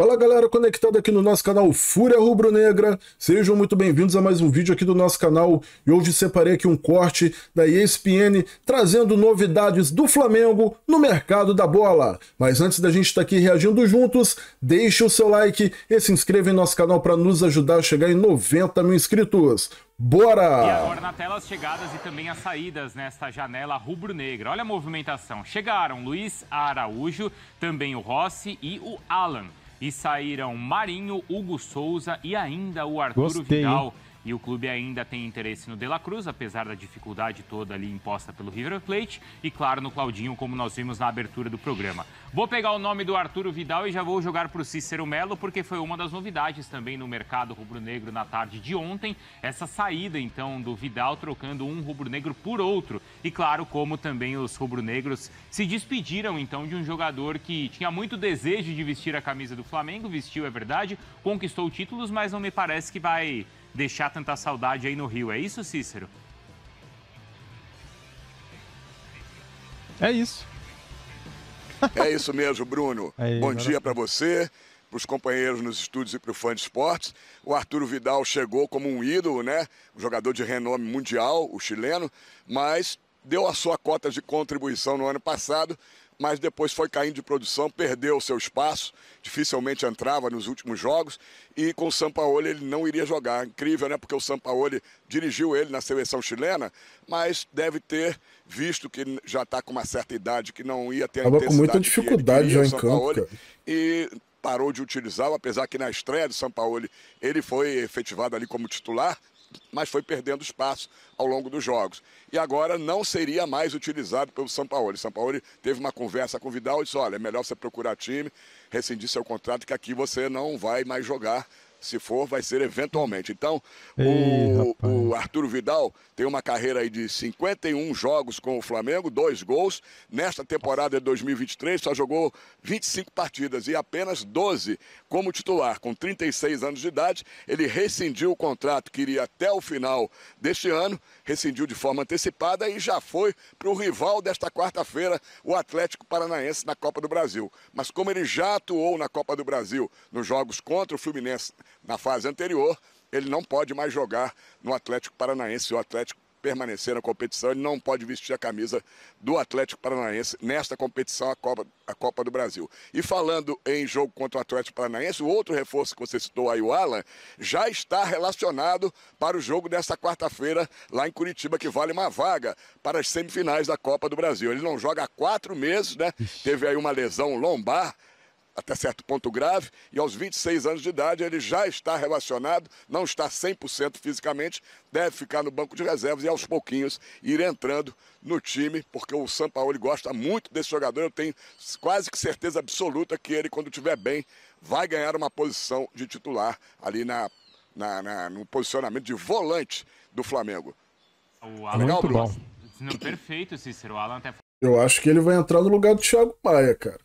Fala galera conectada aqui no nosso canal Fúria Rubro Negra, sejam muito bem-vindos a mais um vídeo aqui do nosso canal e hoje separei aqui um corte da ESPN trazendo novidades do Flamengo no mercado da bola. Mas antes da gente estar tá aqui reagindo juntos, deixe o seu like e se inscreva em nosso canal para nos ajudar a chegar em 90 mil inscritos. Bora! E agora na tela as chegadas e também as saídas nesta janela rubro-negra. Olha a movimentação. Chegaram Luiz Araújo, também o Rossi e o Alan e saíram Marinho, Hugo Souza e ainda o Arturo Gostei, Vidal. Hein? E o clube ainda tem interesse no De La Cruz, apesar da dificuldade toda ali imposta pelo River Plate. E claro, no Claudinho, como nós vimos na abertura do programa. Vou pegar o nome do Arturo Vidal e já vou jogar para o Cícero Melo, porque foi uma das novidades também no mercado rubro-negro na tarde de ontem. Essa saída, então, do Vidal, trocando um rubro-negro por outro. E claro, como também os rubro-negros se despediram, então, de um jogador que tinha muito desejo de vestir a camisa do Flamengo, vestiu, é verdade, conquistou títulos, mas não me parece que vai deixar tanta saudade aí no Rio. É isso, Cícero? É isso. É isso mesmo, Bruno. É, Bom agora... dia para você, para os companheiros nos estúdios e para o fã de esportes. O Arturo Vidal chegou como um ídolo, né? Um jogador de renome mundial, o chileno, mas deu a sua cota de contribuição no ano passado, mas depois foi caindo de produção, perdeu o seu espaço, dificilmente entrava nos últimos jogos e com o Sampaoli ele não iria jogar. Incrível, né? Porque o Sampaoli dirigiu ele na seleção chilena, mas deve ter visto que já está com uma certa idade, que não ia ter Tava intensidade com muita dificuldade já em campo, cara. E parou de utilizá-lo, apesar que na estreia do Sampaoli ele foi efetivado ali como titular, mas foi perdendo espaço ao longo dos jogos. E agora não seria mais utilizado pelo São Paulo. O São Paulo teve uma conversa com o Vidal e disse: olha, é melhor você procurar time, rescindir seu contrato, que aqui você não vai mais jogar se for, vai ser eventualmente. Então, Ei, o, o Arturo Vidal tem uma carreira aí de 51 jogos com o Flamengo, dois gols. Nesta temporada de 2023, só jogou 25 partidas e apenas 12 como titular. Com 36 anos de idade, ele rescindiu o contrato que iria até o final deste ano, rescindiu de forma antecipada e já foi para o rival desta quarta-feira, o Atlético Paranaense, na Copa do Brasil. Mas como ele já atuou na Copa do Brasil nos jogos contra o Fluminense na fase anterior, ele não pode mais jogar no Atlético Paranaense. Se o Atlético permanecer na competição, ele não pode vestir a camisa do Atlético Paranaense nesta competição, a Copa, a Copa do Brasil. E falando em jogo contra o Atlético Paranaense, o outro reforço que você citou aí, o Alan, já está relacionado para o jogo desta quarta-feira lá em Curitiba, que vale uma vaga para as semifinais da Copa do Brasil. Ele não joga há quatro meses, né? Teve aí uma lesão lombar até certo ponto grave, e aos 26 anos de idade ele já está relacionado, não está 100% fisicamente, deve ficar no banco de reservas e aos pouquinhos ir entrando no time, porque o São Paulo gosta muito desse jogador, eu tenho quase que certeza absoluta que ele, quando estiver bem, vai ganhar uma posição de titular ali na, na, na no posicionamento de volante do Flamengo. O é Alan, Legal, muito bom. Não, perfeito, Cícero. O Alan até... Eu acho que ele vai entrar no lugar do Thiago Maia, cara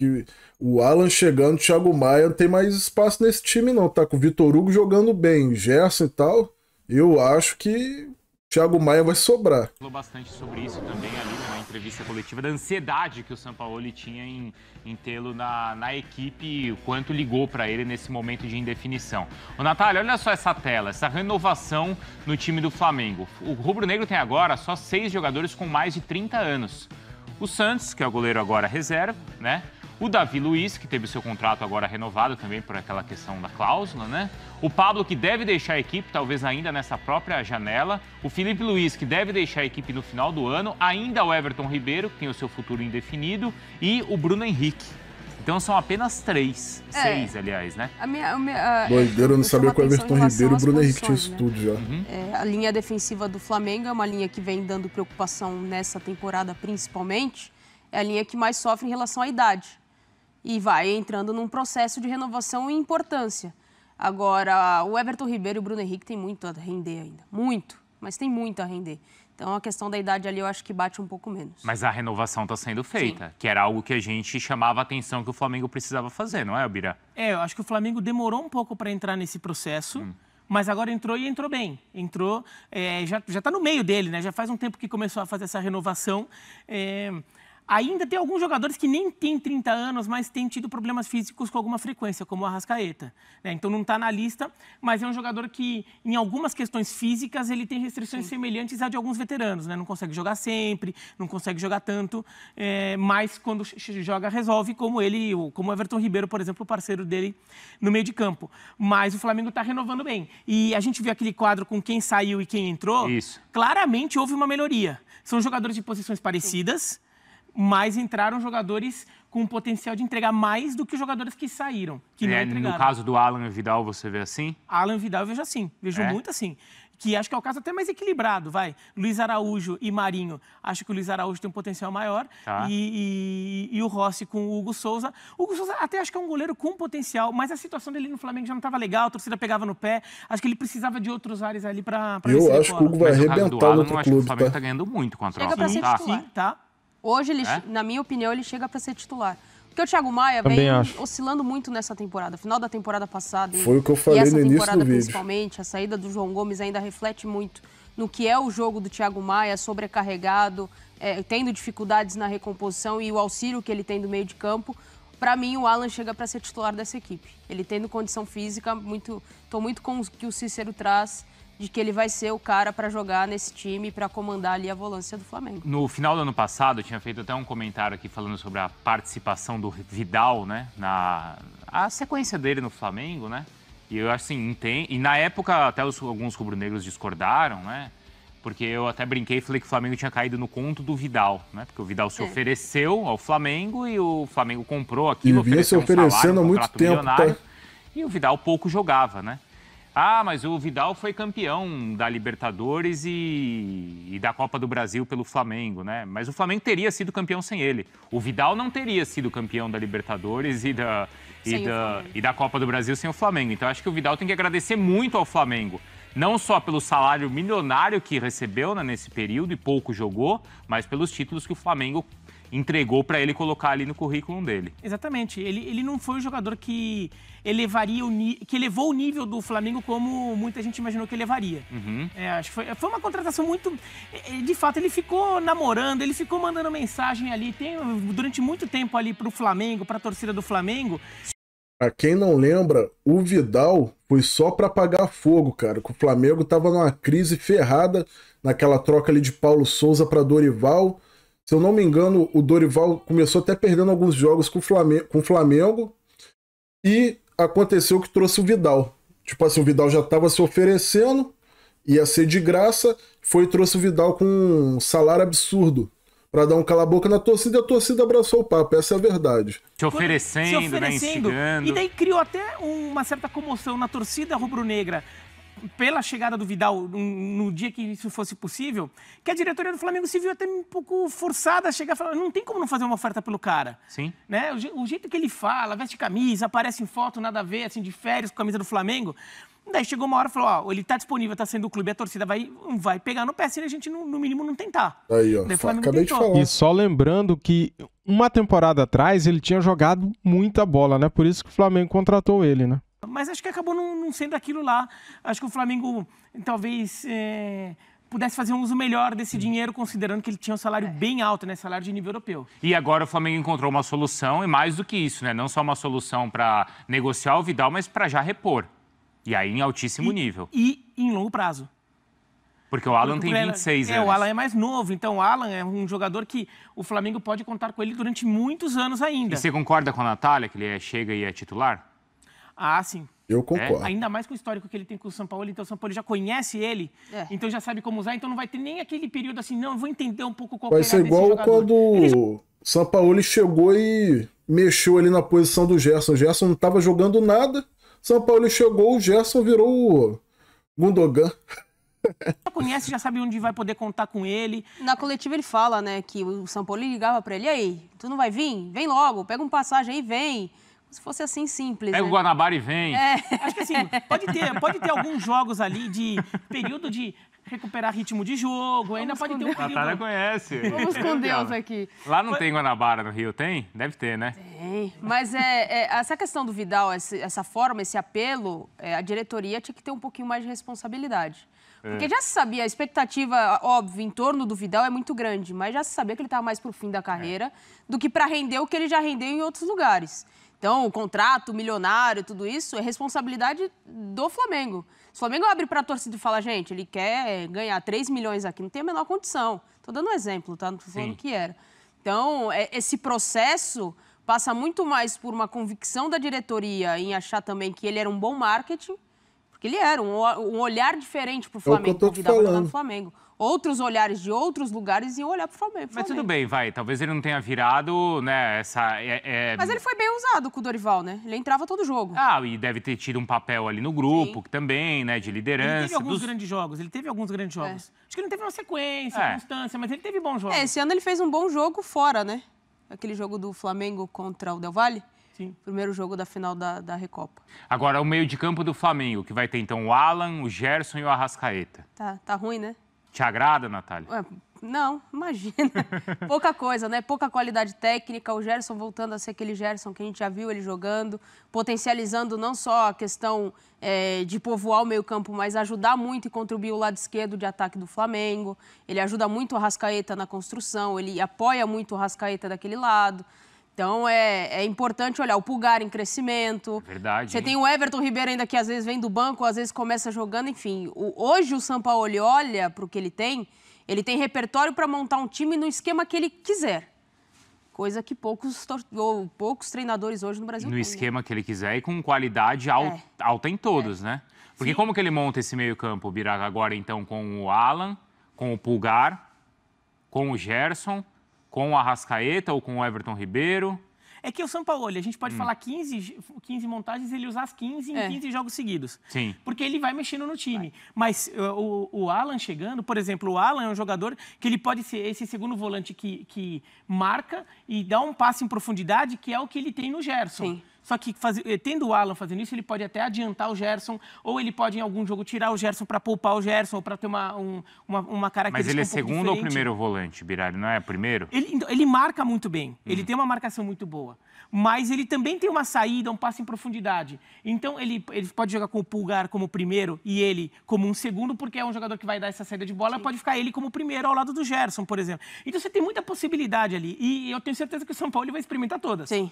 que o Alan chegando, o Thiago Maia não tem mais espaço nesse time, não. Tá com o Vitor Hugo jogando bem, Gerson e tal. Eu acho que Thiago Maia vai sobrar. Falou bastante sobre isso também ali né, na entrevista coletiva, da ansiedade que o Sampaoli tinha em, em tê-lo na, na equipe, o quanto ligou para ele nesse momento de indefinição. Ô, Natália, olha só essa tela, essa renovação no time do Flamengo. O Rubro Negro tem agora só seis jogadores com mais de 30 anos. O Santos, que é o goleiro agora reserva, né? O Davi Luiz, que teve o seu contrato agora renovado também por aquela questão da cláusula, né? O Pablo, que deve deixar a equipe, talvez ainda nessa própria janela. O Felipe Luiz, que deve deixar a equipe no final do ano. Ainda o Everton Ribeiro, que tem o seu futuro indefinido. E o Bruno Henrique, então são apenas três. É. Seis, aliás, né? A minha, a minha, a, Doideira não sabia que o Everton Ribeiro e o Bruno Henrique tinham isso né? tudo já. Uhum. É, a linha defensiva do Flamengo é uma linha que vem dando preocupação nessa temporada, principalmente. É a linha que mais sofre em relação à idade e vai entrando num processo de renovação e importância. Agora, o Everton Ribeiro e o Bruno Henrique têm muito a render ainda. Muito, mas tem muito a render. Então, a questão da idade ali eu acho que bate um pouco menos. Mas a renovação está sendo feita, Sim. que era algo que a gente chamava a atenção que o Flamengo precisava fazer, não é, Bira? É, eu acho que o Flamengo demorou um pouco para entrar nesse processo. Hum mas agora entrou e entrou bem. Entrou, é, já está no meio dele, né? Já faz um tempo que começou a fazer essa renovação. É, Ainda tem alguns jogadores que nem têm 30 anos, mas têm tido problemas físicos com alguma frequência, como o Arrascaeta. Né? Então não está na lista, mas é um jogador que, em algumas questões físicas, ele tem restrições Sim. semelhantes à de alguns veteranos. Né? Não consegue jogar sempre, não consegue jogar tanto, é, mas quando joga, resolve, como ele, como Everton Ribeiro, por exemplo, o parceiro dele no meio de campo. Mas o Flamengo está renovando bem. E a gente viu aquele quadro com quem saiu e quem entrou. Isso. Claramente houve uma melhoria. São jogadores de posições parecidas. Sim mas entraram jogadores com potencial de entregar mais do que os jogadores que saíram, que é, No caso do Alan Vidal, você vê assim? Alan Vidal eu vejo assim, vejo é? muito assim. Que acho que é o caso até mais equilibrado, vai. Luiz Araújo e Marinho, acho que o Luiz Araújo tem um potencial maior. Tá. E, e, e, o Rossi com o Hugo Souza. O Hugo Souza até acho que é um goleiro com potencial, mas a situação dele no Flamengo já não estava legal, a torcida pegava no pé. Acho que ele precisava de outros áreas ali para Eu acho que o Hugo vai arrebentar no outro clube, o Flamengo está tá ganhando muito com a troca. Chega pra ser tá? Sim, tá. Hoje, ele, é? na minha opinião, ele chega para ser titular. Porque o Thiago Maia Também vem acho. oscilando muito nessa temporada. Final da temporada passada. Foi o que eu falei no início do vídeo. principalmente, a saída do João Gomes ainda reflete muito no que é o jogo do Thiago Maia, sobrecarregado, é, tendo dificuldades na recomposição e o auxílio que ele tem do meio de campo. Para mim, o Alan chega para ser titular dessa equipe. Ele tendo condição física, muito, estou muito com o que o Cícero traz de que ele vai ser o cara para jogar nesse time, para comandar ali a volância do Flamengo. No final do ano passado, eu tinha feito até um comentário aqui falando sobre a participação do Vidal, né, na a sequência dele no Flamengo, né? E eu acho assim, entendo. e na época até os, alguns rubro-negros discordaram, né? Porque eu até brinquei e falei que o Flamengo tinha caído no conto do Vidal, né? Porque o Vidal se é. ofereceu ao Flamengo e o Flamengo comprou aquilo, e vinha se oferecendo um salário, há muito tempo. Tá... E o Vidal pouco jogava, né? Ah, mas o Vidal foi campeão da Libertadores e, e, da Copa do Brasil pelo Flamengo, né? Mas o Flamengo teria sido campeão sem ele. O Vidal não teria sido campeão da Libertadores e da, e da, e da Copa do Brasil sem o Flamengo. Então acho que o Vidal tem que agradecer muito ao Flamengo não só pelo salário milionário que recebeu né, nesse período e pouco jogou, mas pelos títulos que o Flamengo entregou para ele colocar ali no currículo dele. Exatamente. Ele, ele não foi o jogador que elevaria o que elevou o nível do Flamengo como muita gente imaginou que elevaria. Uhum. É, acho que foi, foi uma contratação muito. É, de fato, ele ficou namorando, ele ficou mandando mensagem ali tem, durante muito tempo ali para o Flamengo, para a torcida do Flamengo. Pra quem não lembra, o Vidal foi só para apagar fogo, cara. Que o Flamengo tava numa crise ferrada naquela troca ali de Paulo Souza para Dorival se eu não me engano, o Dorival começou até perdendo alguns jogos com o Flamengo, com o Flamengo e aconteceu que trouxe o Vidal. Tipo assim, o Vidal já estava se oferecendo, ia ser de graça, foi e trouxe o Vidal com um salário absurdo para dar um cala-boca na torcida e a torcida abraçou o papo, essa é a verdade. Se oferecendo, se oferecendo né, instigando. E daí criou até uma certa comoção na torcida rubro-negra pela chegada do Vidal no, no, dia que isso fosse possível, que a diretoria do Flamengo se viu até um pouco forçada a chegar e falar, não tem como não fazer uma oferta pelo cara. Sim. Né? O, o jeito que ele fala, veste camisa, aparece em foto, nada a ver, assim, de férias com a camisa do Flamengo. Daí chegou uma hora e falou: ó, ele tá disponível, tá sendo o clube, a torcida vai, vai pegar no pé se a gente, no, no, mínimo, não tentar. Aí, ó. Acabei tentou. de falar. E só lembrando que uma temporada atrás ele tinha jogado muita bola, né? Por isso que o Flamengo contratou ele, né? Mas acho que acabou não, não sendo aquilo lá. Acho que o Flamengo talvez é, pudesse fazer um uso melhor desse dinheiro, considerando que ele tinha um salário é. bem alto, né? Salário de nível europeu. E agora o Flamengo encontrou uma solução, e mais do que isso, né? Não só uma solução para negociar o Vidal, mas para já repor. E aí em altíssimo e, nível. E em longo prazo. Porque o Alan tem 26 é, anos. É, o Alan é mais novo, então o Alan é um jogador que o Flamengo pode contar com ele durante muitos anos ainda. E você concorda com a Natália que ele é, chega e é titular? Ah, sim. Eu é, concordo. É, ainda mais com o histórico que ele tem com o São Paulo, então o São Paulo já conhece ele, é. então já sabe como usar, então não vai ter nem aquele período assim, não, eu vou entender um pouco qual é Vai ser igual quando o São Paulo chegou e mexeu ali na posição do Gerson. O Gerson não estava jogando nada. São Paulo chegou, o Gerson virou o Gundogan. Já conhece, já sabe onde vai poder contar com ele. Na coletiva ele fala, né, que o São Paulo ligava para ele, e aí, tu não vai vir? Vem logo, pega uma passagem aí, vem. Se fosse assim simples. Pega né? o Guanabara e vem. É. Acho que assim, pode ter, pode ter alguns jogos ali de período de recuperar ritmo de jogo, Vamos ainda pode ter um período... Tatara conhece. Vamos com Deus aqui. Lá não tem Guanabara no Rio, tem? Deve ter, né? Tem. Mas é, é essa questão do Vidal, essa forma, esse apelo, é, a diretoria tinha que ter um pouquinho mais de responsabilidade. Porque é. já se sabia, a expectativa, óbvio, em torno do Vidal é muito grande, mas já se sabia que ele estava mais para o fim da carreira é. do que para render o que ele já rendeu em outros lugares. Então, o contrato milionário, tudo isso é responsabilidade do Flamengo. Se o Flamengo abre para a torcida e fala, gente, ele quer ganhar 3 milhões aqui, não tem a menor condição. Estou dando um exemplo, tá? Não estou falando o que era. Então, é, esse processo passa muito mais por uma convicção da diretoria em achar também que ele era um bom marketing, porque ele era um, um olhar diferente para é o Flamengo, para o Flamengo outros olhares de outros lugares e olhar para o Flamengo. Mas tudo bem, vai. Talvez ele não tenha virado, né, essa... É, é... Mas ele foi bem usado com o Dorival, né? Ele entrava todo jogo. Ah, e deve ter tido um papel ali no grupo que também, né, de liderança. Ele teve alguns dos... grandes jogos, ele teve alguns grandes é. jogos. É. Acho que ele não teve uma sequência, é. constância, mas ele teve bons jogos. É, esse ano ele fez um bom jogo fora, né? Aquele jogo do Flamengo contra o Del Valle. Sim. Primeiro jogo da final da, da Recopa. Agora, o meio de campo do Flamengo, que vai ter então o Alan, o Gerson e o Arrascaeta. Tá, tá ruim, né? Te agrada, Natália? não, imagina. Pouca coisa, né? Pouca qualidade técnica. O Gerson voltando a ser aquele Gerson que a gente já viu ele jogando, potencializando não só a questão é, de povoar o meio-campo, mas ajudar muito e contribuir o lado esquerdo de ataque do Flamengo. Ele ajuda muito o Rascaeta na construção, ele apoia muito o Rascaeta daquele lado. Então é, é importante olhar o pulgar em crescimento. Verdade. Você hein? tem o Everton Ribeiro ainda que às vezes vem do banco, às vezes começa jogando, enfim. O, hoje o Sampaoli olha para o que ele tem, ele tem repertório para montar um time no esquema que ele quiser. Coisa que poucos, ou, poucos treinadores hoje no Brasil No tem, né? esquema né? que ele quiser e com qualidade alta, é. alta em todos, é. né? Porque Sim. como que ele monta esse meio-campo, Biraga, agora então com o Alan, com o Pulgar, com o Gerson com o Arrascaeta ou com o Everton Ribeiro? É que o São Paulo, a gente pode hum. falar 15, 15 montagens ele usar as 15 em é. 15 jogos seguidos. Sim. Porque ele vai mexendo no time. Vai. Mas eh, o, o, Alan chegando, por exemplo, o Alan é um jogador que ele pode ser esse segundo volante que, que marca e dá um passe em profundidade, que é o que ele tem no Gerson. Sim. Só que faz, eh, tendo o Alan fazendo isso, ele pode até adiantar o Gerson, ou ele pode, em algum jogo, tirar o Gerson para poupar o Gerson, ou para ter uma, um, uma, uma característica. Mas ele é um segundo diferente. ou primeiro volante, Birari? Não é primeiro? Ele, então, ele marca muito bem, hum. ele uhum. tem uma marcação muito boa. Mas ele também tem uma saída, um passe em profundidade. Então ele, ele pode jogar com o Pulgar como primeiro e ele como um segundo, porque é um jogador que vai dar essa saída de bola, Sim. pode ficar ele como primeiro ao lado do Gerson, por exemplo. Então você tem muita possibilidade ali. E eu tenho certeza que o São Paulo vai experimentar todas. Sim.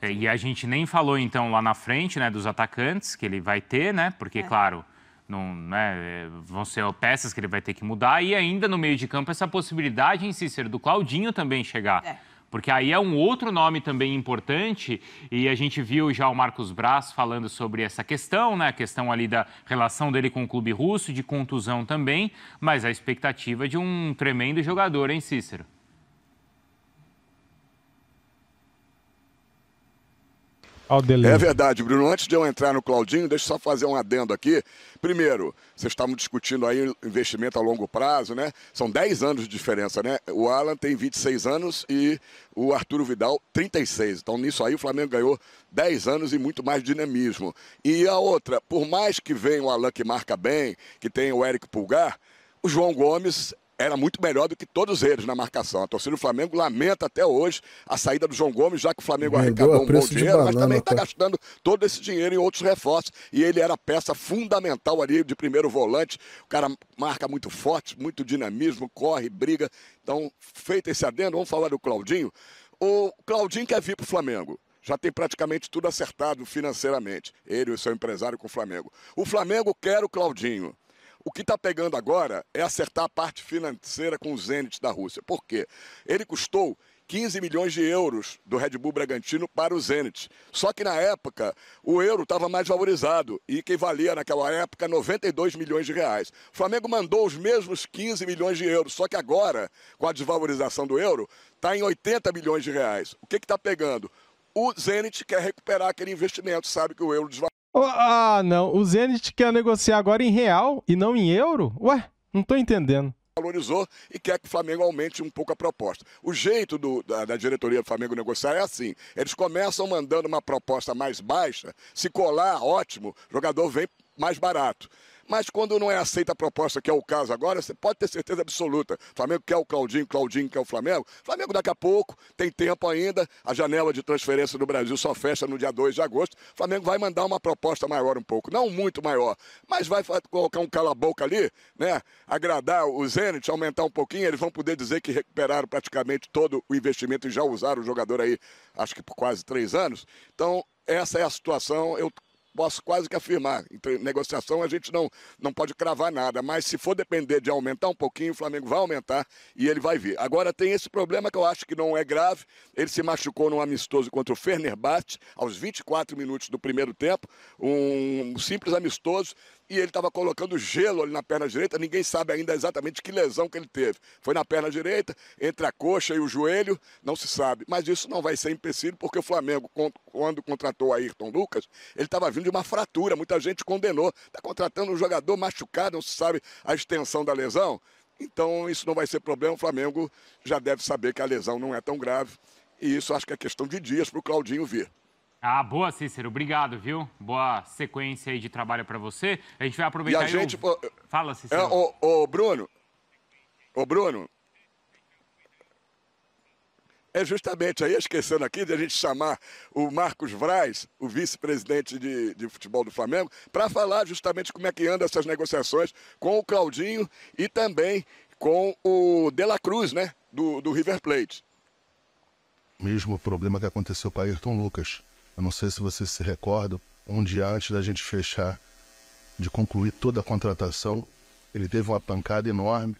É, e a gente nem falou, então, lá na frente, né, dos atacantes que ele vai ter, né? Porque, é. claro, não, né, vão ser peças que ele vai ter que mudar. E ainda no meio de campo, essa possibilidade em Cícero do Claudinho também chegar. É. Porque aí é um outro nome também importante, e a gente viu já o Marcos Braz falando sobre essa questão, né? A questão ali da relação dele com o clube russo, de contusão também, mas a expectativa de um tremendo jogador, hein, Cícero? É verdade, Bruno. Antes de eu entrar no Claudinho, deixa eu só fazer um adendo aqui. Primeiro, vocês estavam discutindo aí investimento a longo prazo, né? São 10 anos de diferença, né? O Alan tem 26 anos e o Arturo Vidal 36. Então, nisso aí, o Flamengo ganhou 10 anos e muito mais dinamismo. E a outra, por mais que venha o Alan que marca bem, que tem o Eric Pulgar, o João Gomes era muito melhor do que todos eles na marcação. A torcida do Flamengo lamenta até hoje a saída do João Gomes, já que o Flamengo arrecadou um bom dinheiro, banana, mas também está gastando todo esse dinheiro em outros reforços. E ele era peça fundamental ali de primeiro volante. O cara marca muito forte, muito dinamismo, corre, briga. Então, feito esse adendo, vamos falar do Claudinho. O Claudinho quer vir para o Flamengo já tem praticamente tudo acertado financeiramente. Ele e o seu empresário com o Flamengo. O Flamengo quer o Claudinho. O que está pegando agora é acertar a parte financeira com o Zenit da Rússia. Por quê? Ele custou 15 milhões de euros do Red Bull Bragantino para o Zenit. Só que na época o euro estava mais valorizado e que valia naquela época 92 milhões de reais. O Flamengo mandou os mesmos 15 milhões de euros, só que agora, com a desvalorização do euro, está em 80 milhões de reais. O que está pegando? O Zenit quer recuperar aquele investimento, sabe que o euro desvalorizou. Ah, não. O Zenit quer negociar agora em real e não em euro? Ué, não estou entendendo valorizou e quer que o Flamengo aumente um pouco a proposta. O jeito do, da, da, diretoria do Flamengo negociar é assim: eles começam mandando uma proposta mais baixa, se colar, ótimo, jogador vem mais barato. Mas quando não é aceita a proposta, que é o caso agora, você pode ter certeza absoluta. Flamengo quer o Claudinho, Claudinho quer o Flamengo. Flamengo daqui a pouco, tem tempo ainda, a janela de transferência do Brasil só fecha no dia 2 de agosto. Flamengo vai mandar uma proposta maior um pouco, não muito maior, mas vai colocar um cala-boca ali, né? Agradar o Zenit, aumentar um pouquinho, eles vão poder dizer que recuperaram praticamente todo o investimento e já usaram o jogador aí, acho que por quase três anos. Então, essa é a situação. Eu posso quase que afirmar. Então, negociação a gente não, não pode cravar nada, mas se for depender de aumentar um pouquinho, o Flamengo vai aumentar e ele vai vir. Agora tem esse problema que eu acho que não é grave. Ele se machucou num amistoso contra o Fenerbahçe aos 24 minutos do primeiro tempo, um simples amistoso e ele estava colocando gelo ali na perna direita. Ninguém sabe ainda exatamente que lesão que ele teve. Foi na perna direita, entre a coxa e o joelho, não se sabe. Mas isso não vai ser empecilho, porque o Flamengo, quando contratou Ayrton Lucas, ele estava vindo de uma fratura. Muita gente condenou. Está contratando um jogador machucado, não se sabe a extensão da lesão. Então isso não vai ser problema. O Flamengo já deve saber que a lesão não é tão grave. E isso acho que é questão de dias para o Claudinho vir. Ah, boa, Cícero. Obrigado, viu? Boa sequência aí de trabalho para você. A gente vai aproveitar e a gente... Fala, Cícero. É, ô, Bruno. Ô, Bruno. É justamente aí, esquecendo aqui de a gente chamar o Marcos Vraz, o vice-presidente de, de futebol do Flamengo, para falar justamente como é que andam essas negociações com o Claudinho e também com o De La Cruz, né? Do, do River Plate. Mesmo problema que aconteceu com Ayrton Lucas eu não sei se vocês se recordam, um dia antes da gente fechar, de concluir toda a contratação, ele teve uma pancada enorme.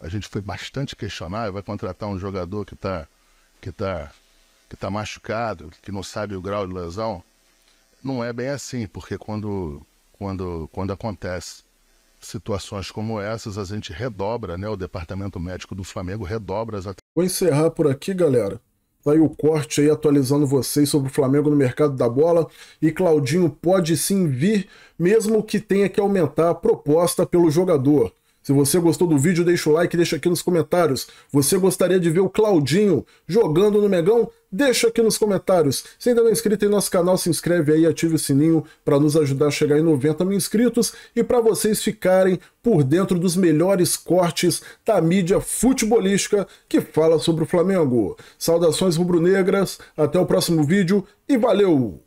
A gente foi bastante questionado. vai contratar um jogador que está que tá, que tá machucado, que não sabe o grau de lesão. Não é bem assim, porque quando, quando, quando acontece situações como essas, a gente redobra, né? O departamento médico do Flamengo redobra as Vou encerrar por aqui, galera. Vai aí o corte aí atualizando vocês sobre o Flamengo no mercado da bola. E Claudinho pode sim vir, mesmo que tenha que aumentar a proposta pelo jogador. Se você gostou do vídeo, deixa o like, deixa aqui nos comentários. Você gostaria de ver o Claudinho jogando no Megão? Deixa aqui nos comentários. Se ainda não é inscrito em nosso canal, se inscreve aí, ative o sininho para nos ajudar a chegar em 90 mil inscritos e para vocês ficarem por dentro dos melhores cortes da mídia futebolística que fala sobre o Flamengo. Saudações rubro-negras, até o próximo vídeo e valeu!